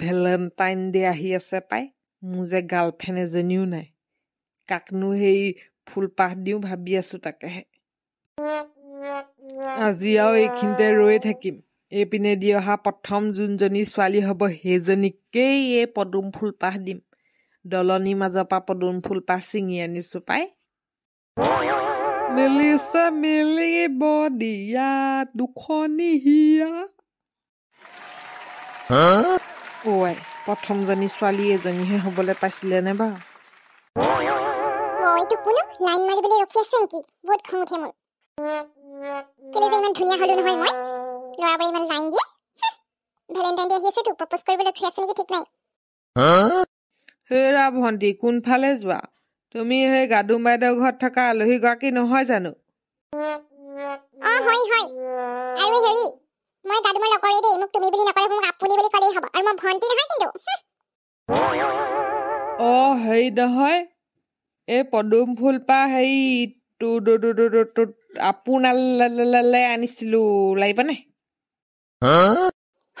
Valentine day আহি আছে পাই মোৰ যে গাৰ্লফ্ৰেণ্ড এজনীও নাই কাকনো সেই ফুলপাহ দিওঁ ভাবি আছোঁ তাকেহে আজি আৰু এইখিনিতে ৰৈ থাকিম এইপিনেদি অহা প্ৰথম যোনজনী ছোৱালী হ'ব সেইজনীকেই এই পদুম ফুলপাহ দিম দলনিৰ মাজৰ পৰা পদুম ফুলপাহ ছিঙি আনিছোঁ পাই মেলিছে মেলিব দিয়া দুখনি হিয়া ওৱাই প্ৰথমজনী ছোৱালী এজনীহে হবলৈ পাইছিলে নে বা কোনফালে যোৱা তুমি সেই গাদু বাইদেউ ঘৰত থকা আলহীগৰাকী নহয় জানো হয় হয় আৰু হেৰি দাদুমা নকৰে দেই মোক তুমি বুলি নকৰে মোক আপুনি বুলি ক'লেই হ'ব আৰু মই ভণ্টি নহয় কিন্তু অ হেৰি নহয় এই পদুম ফুল পা হেৰি টু ডু ডু ডু টু আপোনালে আনিছিলো লাগিব নে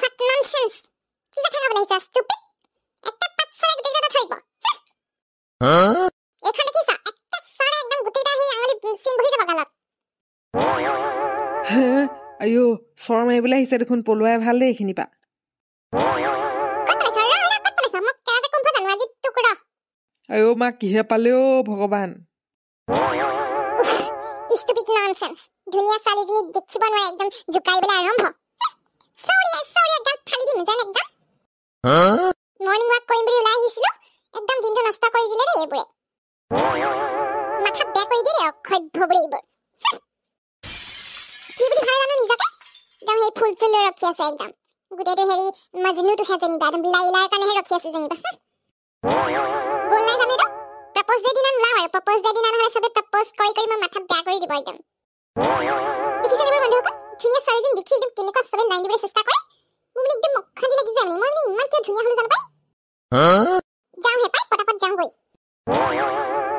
কি কথা ক'বলৈ আহিছা ষ্টুপিড এটা পাঁচ ছয় গোটেই কথা থাকিব হা আয়ো চৰ মাৰিবলৈ আহিছে দেখোন পলুৱাই ভাল দেই এইখিনি পা আয়ো মাক কিহে পালে অ ভগৱান মাথা বেয়া কৰি দিয়ে অসভ্য বুলি এইবোৰ ফুল চুলে ৰখি আছে একদম গোটেইটো হেৰি মাজনুটো হে যেনিবা একদম বিলাই ইলাৰ কাৰণেহে ৰখি আছে যেনিবা গ'ল নাই জানো প্ৰপ'জ ডে দিনা নোলাম আৰু প্ৰপ'জ ডে দিনা নহ'লে চবে প্ৰপ'জ কৰি কৰি মই মাথা বেয়া কৰি দিব একদম দেখিছে নিবাৰ বন্ধুসকল ধুনীয়া ছোৱালীজনী দেখি একদম কেনেকুৱা চবে লাইন দিবলৈ চেষ্টা কৰে মোৰ মানে একদম অশান্তি লাগি যায় মই মানে ইমান কিয় ধুনীয়া হ'লো জানো পাই যাওঁ হে পাই পটাপট যাওঁ গৈ